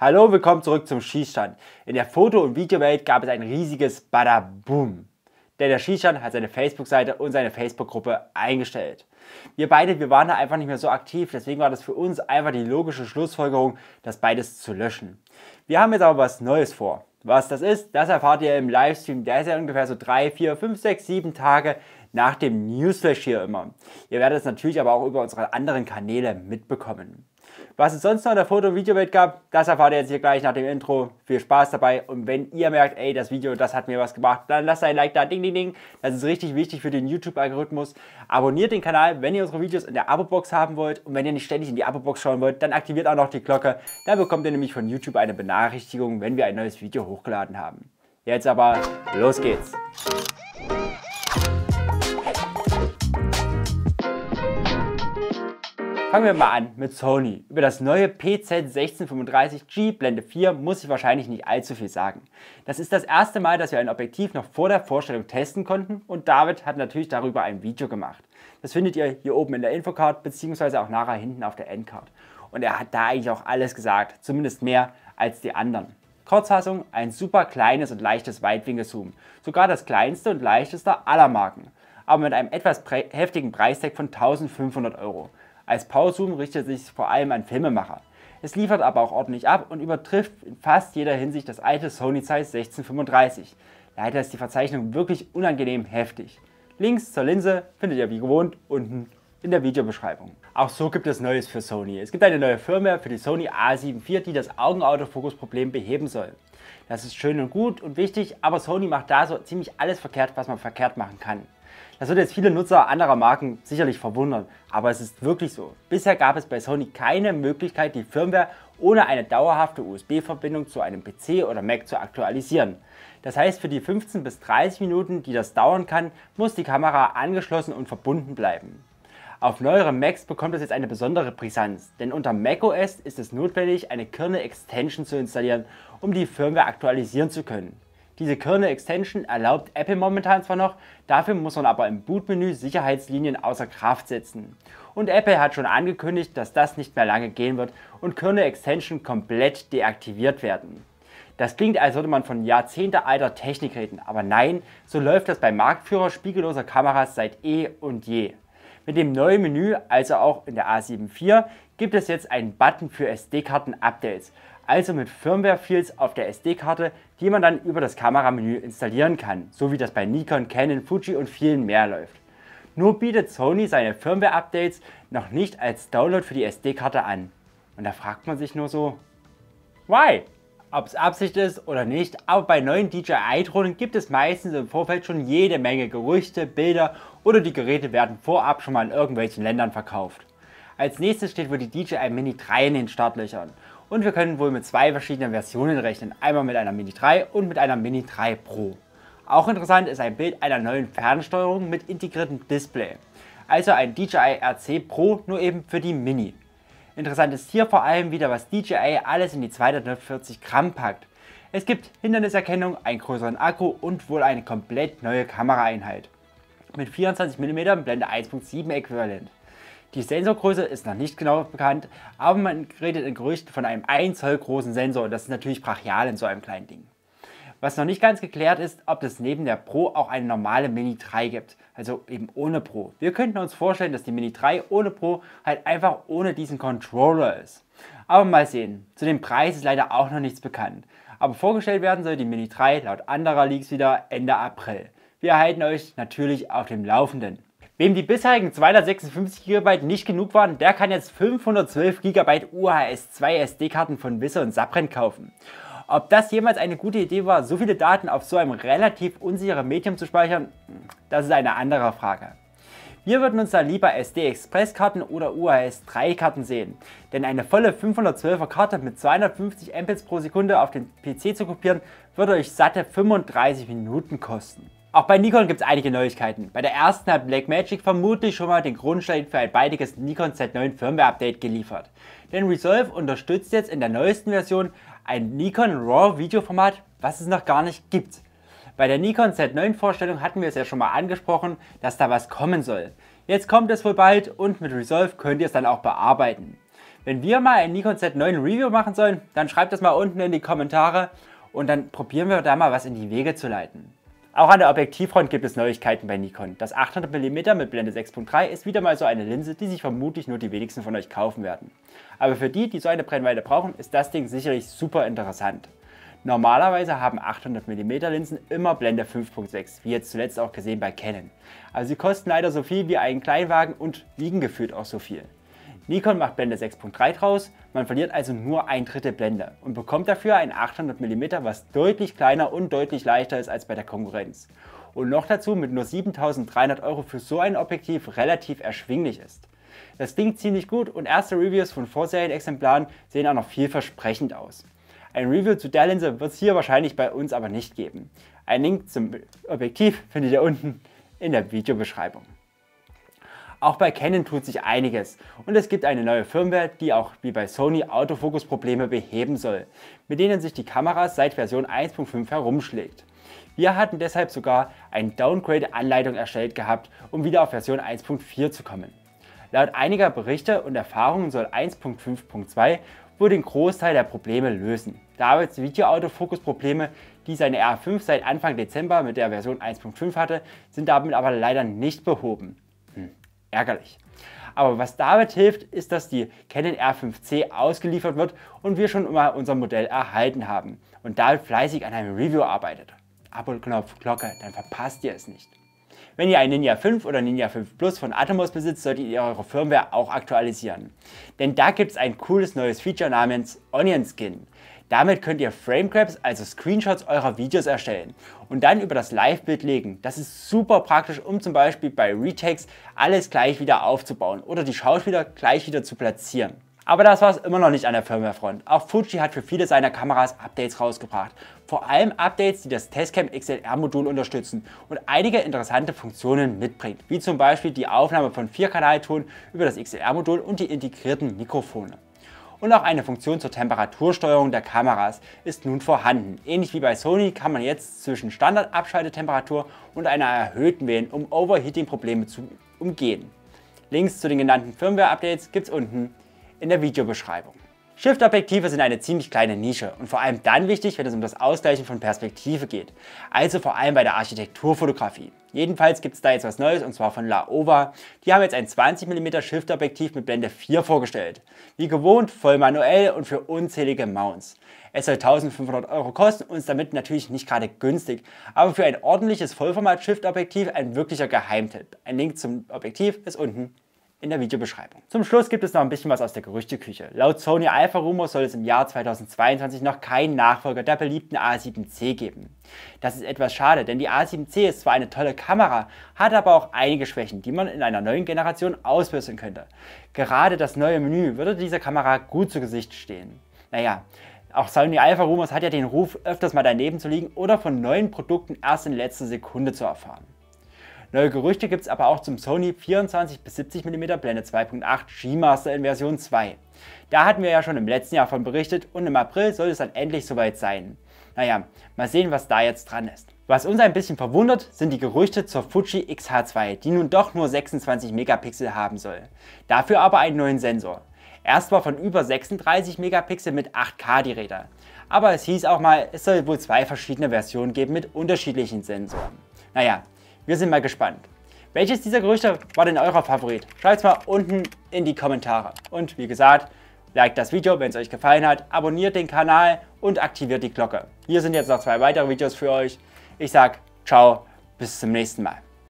Hallo, willkommen zurück zum Schießstand. In der Foto- und Videowelt gab es ein riesiges Badaboom. Denn der Schießstand hat seine Facebook-Seite und seine Facebook-Gruppe eingestellt. Wir beide, wir waren da einfach nicht mehr so aktiv, deswegen war das für uns einfach die logische Schlussfolgerung, das beides zu löschen. Wir haben jetzt aber was Neues vor. Was das ist, das erfahrt ihr im Livestream. Der ist ja ungefähr so 3, 4, 5, 6, 7 Tage nach dem Newsflash hier immer. Ihr werdet es natürlich aber auch über unsere anderen Kanäle mitbekommen. Was es sonst noch in der Foto- und Videowelt gab, das erfahrt ihr jetzt hier gleich nach dem Intro. Viel Spaß dabei und wenn ihr merkt, ey, das Video, das hat mir was gemacht, dann lasst ein Like da, ding, ding, ding. Das ist richtig wichtig für den YouTube-Algorithmus. Abonniert den Kanal, wenn ihr unsere Videos in der Abo-Box haben wollt und wenn ihr nicht ständig in die Abo-Box schauen wollt, dann aktiviert auch noch die Glocke. Dann bekommt ihr nämlich von YouTube eine Benachrichtigung, wenn wir ein neues Video hochgeladen haben. Jetzt aber, los geht's! Fangen wir mal an mit Sony. Über das neue PZ1635G Blende 4 muss ich wahrscheinlich nicht allzu viel sagen. Das ist das erste Mal, dass wir ein Objektiv noch vor der Vorstellung testen konnten und David hat natürlich darüber ein Video gemacht. Das findet ihr hier oben in der Infocard bzw. auch nachher hinten auf der Endcard. Und er hat da eigentlich auch alles gesagt, zumindest mehr als die anderen. Kurzfassung, ein super kleines und leichtes Weitwinkelzoom. Sogar das kleinste und leichteste aller Marken. Aber mit einem etwas pre heftigen Preistag von 1500 Euro. Als Powerzoom richtet sich vor allem an Filmemacher. Es liefert aber auch ordentlich ab und übertrifft in fast jeder Hinsicht das alte Sony Size 1635. Leider ist die Verzeichnung wirklich unangenehm heftig. Links zur Linse findet ihr wie gewohnt unten in der Videobeschreibung. Auch so gibt es Neues für Sony. Es gibt eine neue Firmware für die Sony A74, die das Augenautofokusproblem beheben soll. Das ist schön und gut und wichtig, aber Sony macht da so ziemlich alles verkehrt, was man verkehrt machen kann. Das wird jetzt viele Nutzer anderer Marken sicherlich verwundern, aber es ist wirklich so. Bisher gab es bei Sony keine Möglichkeit, die Firmware ohne eine dauerhafte USB-Verbindung zu einem PC oder Mac zu aktualisieren. Das heißt, für die 15 bis 30 Minuten, die das dauern kann, muss die Kamera angeschlossen und verbunden bleiben. Auf neueren Macs bekommt es jetzt eine besondere Brisanz, denn unter macOS ist es notwendig, eine Kernel-Extension zu installieren, um die Firmware aktualisieren zu können. Diese Kernel-Extension erlaubt Apple momentan zwar noch, dafür muss man aber im Bootmenü Sicherheitslinien außer Kraft setzen. Und Apple hat schon angekündigt, dass das nicht mehr lange gehen wird und Kernel-Extension komplett deaktiviert werden. Das klingt, als würde man von jahrzehntealter Technik reden, aber nein, so läuft das bei Marktführer spiegelloser Kameras seit eh und je. Mit dem neuen Menü, also auch in der A7 IV, gibt es jetzt einen Button für SD-Karten-Updates, also mit firmware fields auf der SD-Karte, die man dann über das Kameramenü installieren kann, so wie das bei Nikon, Canon, Fuji und vielen mehr läuft. Nur bietet Sony seine Firmware-Updates noch nicht als Download für die SD-Karte an. Und da fragt man sich nur so, why? Ob es Absicht ist oder nicht, aber bei neuen DJI-Drohnen gibt es meistens im Vorfeld schon jede Menge Gerüchte, Bilder oder die Geräte werden vorab schon mal in irgendwelchen Ländern verkauft. Als nächstes steht wohl die DJI Mini 3 in den Startlöchern und wir können wohl mit zwei verschiedenen Versionen rechnen, einmal mit einer Mini 3 und mit einer Mini 3 Pro. Auch interessant ist ein Bild einer neuen Fernsteuerung mit integriertem Display, also ein DJI RC Pro nur eben für die Mini. Interessant ist hier vor allem wieder, was DJI alles in die 240 Gramm packt. Es gibt Hinderniserkennung, einen größeren Akku und wohl eine komplett neue Kameraeinheit. Mit 24 mm Blende 1.7 äquivalent. Die Sensorgröße ist noch nicht genau bekannt, aber man redet in Gerüchten von einem 1 Zoll großen Sensor und das ist natürlich brachial in so einem kleinen Ding. Was noch nicht ganz geklärt ist, ob es neben der Pro auch eine normale Mini 3 gibt, also eben ohne Pro. Wir könnten uns vorstellen, dass die Mini 3 ohne Pro halt einfach ohne diesen Controller ist. Aber mal sehen, zu dem Preis ist leider auch noch nichts bekannt. Aber vorgestellt werden soll die Mini 3 laut anderer Leaks wieder Ende April. Wir halten euch natürlich auf dem Laufenden. Wem die bisherigen 256 GB nicht genug waren, der kann jetzt 512 GB UHS-2 SD-Karten von Wisse und Saprent kaufen. Ob das jemals eine gute Idee war, so viele Daten auf so einem relativ unsicheren Medium zu speichern, das ist eine andere Frage. Wir würden uns da lieber SD-Express-Karten oder UHS-3-Karten sehen, denn eine volle 512er Karte mit 250 Mbits pro Sekunde auf den PC zu kopieren, würde euch satte 35 Minuten kosten. Auch bei Nikon gibt es einige Neuigkeiten. Bei der ersten hat Blackmagic vermutlich schon mal den Grundstein für ein baldiges Nikon Z9 Firmware Update geliefert. Denn Resolve unterstützt jetzt in der neuesten Version ein Nikon RAW Videoformat, was es noch gar nicht gibt. Bei der Nikon Z9 Vorstellung hatten wir es ja schon mal angesprochen, dass da was kommen soll. Jetzt kommt es wohl bald und mit Resolve könnt ihr es dann auch bearbeiten. Wenn wir mal ein Nikon Z9 Review machen sollen, dann schreibt das mal unten in die Kommentare und dann probieren wir da mal was in die Wege zu leiten. Auch an der Objektivfront gibt es Neuigkeiten bei Nikon. Das 800mm mit Blende 6.3 ist wieder mal so eine Linse, die sich vermutlich nur die wenigsten von euch kaufen werden. Aber für die, die so eine Brennweite brauchen, ist das Ding sicherlich super interessant. Normalerweise haben 800mm Linsen immer Blende 5.6, wie jetzt zuletzt auch gesehen bei Canon. Aber also sie kosten leider so viel wie einen Kleinwagen und wiegen gefühlt auch so viel. Nikon macht Blende 6.3 draus, man verliert also nur ein Drittel Blende und bekommt dafür ein 800mm, was deutlich kleiner und deutlich leichter ist als bei der Konkurrenz. Und noch dazu mit nur 7300 Euro für so ein Objektiv relativ erschwinglich ist. Das klingt ziemlich gut und erste Reviews von Vorserien-Exemplaren sehen auch noch vielversprechend aus. Ein Review zu der Linse wird es hier wahrscheinlich bei uns aber nicht geben. Ein Link zum Objektiv findet ihr unten in der Videobeschreibung. Auch bei Canon tut sich einiges und es gibt eine neue Firmware, die auch wie bei Sony Autofokusprobleme beheben soll, mit denen sich die Kamera seit Version 1.5 herumschlägt. Wir hatten deshalb sogar eine Downgrade-Anleitung erstellt gehabt, um wieder auf Version 1.4 zu kommen. Laut einiger Berichte und Erfahrungen soll 1.5.2 wohl den Großteil der Probleme lösen. Davids Videoautofokus-Probleme, die seine R5 seit Anfang Dezember mit der Version 1.5 hatte, sind damit aber leider nicht behoben ärgerlich. Aber was damit hilft, ist, dass die Canon R5C ausgeliefert wird und wir schon mal unser Modell erhalten haben und David fleißig an einem Review arbeitet. Abo-Knopf, Glocke, dann verpasst ihr es nicht. Wenn ihr ein Ninja 5 oder Ninja 5 Plus von Atomos besitzt, solltet ihr eure Firmware auch aktualisieren. Denn da gibt es ein cooles neues Feature namens Onion Skin. Damit könnt ihr Framegrabs, also Screenshots eurer Videos erstellen und dann über das Live-Bild legen. Das ist super praktisch, um zum Beispiel bei Retakes alles gleich wieder aufzubauen oder die Schauspieler gleich wieder zu platzieren. Aber das war es immer noch nicht an der Firmware-Front. Auch Fuji hat für viele seiner Kameras Updates rausgebracht. Vor allem Updates, die das Testcam XLR-Modul unterstützen und einige interessante Funktionen mitbringt, wie zum Beispiel die Aufnahme von 4-Kanalton über das XLR-Modul und die integrierten Mikrofone und auch eine Funktion zur Temperatursteuerung der Kameras ist nun vorhanden. Ähnlich wie bei Sony kann man jetzt zwischen Standardabschaltetemperatur und einer erhöhten wählen, um Overheating-Probleme zu umgehen. Links zu den genannten Firmware-Updates gibt es unten in der Videobeschreibung. Shift-Objektive sind eine ziemlich kleine Nische und vor allem dann wichtig, wenn es um das Ausgleichen von Perspektive geht. Also vor allem bei der Architekturfotografie. Jedenfalls gibt es da jetzt was Neues und zwar von Laowa. Die haben jetzt ein 20mm Shift-Objektiv mit Blende 4 vorgestellt. Wie gewohnt, voll manuell und für unzählige Mounts. Es soll 1500 Euro kosten und ist damit natürlich nicht gerade günstig, aber für ein ordentliches Vollformat-Shift-Objektiv ein wirklicher Geheimtipp. Ein Link zum Objektiv ist unten in der Videobeschreibung. Zum Schluss gibt es noch ein bisschen was aus der Gerüchteküche. Laut Sony Alpha Rumor soll es im Jahr 2022 noch keinen Nachfolger der beliebten A7C geben. Das ist etwas schade, denn die A7C ist zwar eine tolle Kamera, hat aber auch einige Schwächen, die man in einer neuen Generation ausbessern könnte. Gerade das neue Menü würde dieser Kamera gut zu Gesicht stehen. Naja, auch Sony Alpha Rumors hat ja den Ruf, öfters mal daneben zu liegen oder von neuen Produkten erst in letzter Sekunde zu erfahren. Neue Gerüchte gibt es aber auch zum Sony 24 70 mm Blende 2.8 G-Master in Version 2. Da hatten wir ja schon im letzten Jahr von berichtet und im April soll es dann endlich soweit sein. Naja, mal sehen, was da jetzt dran ist. Was uns ein bisschen verwundert, sind die Gerüchte zur Fuji x h 2 die nun doch nur 26 Megapixel haben soll. Dafür aber einen neuen Sensor. Erst war von über 36 Megapixel mit 8 k die Räder. Aber es hieß auch mal, es soll wohl zwei verschiedene Versionen geben mit unterschiedlichen Sensoren. Naja, wir sind mal gespannt. Welches dieser Gerüchte war denn eurer Favorit? Schreibt es mal unten in die Kommentare. Und wie gesagt, liked das Video, wenn es euch gefallen hat, abonniert den Kanal und aktiviert die Glocke. Hier sind jetzt noch zwei weitere Videos für euch. Ich sage ciao, bis zum nächsten Mal.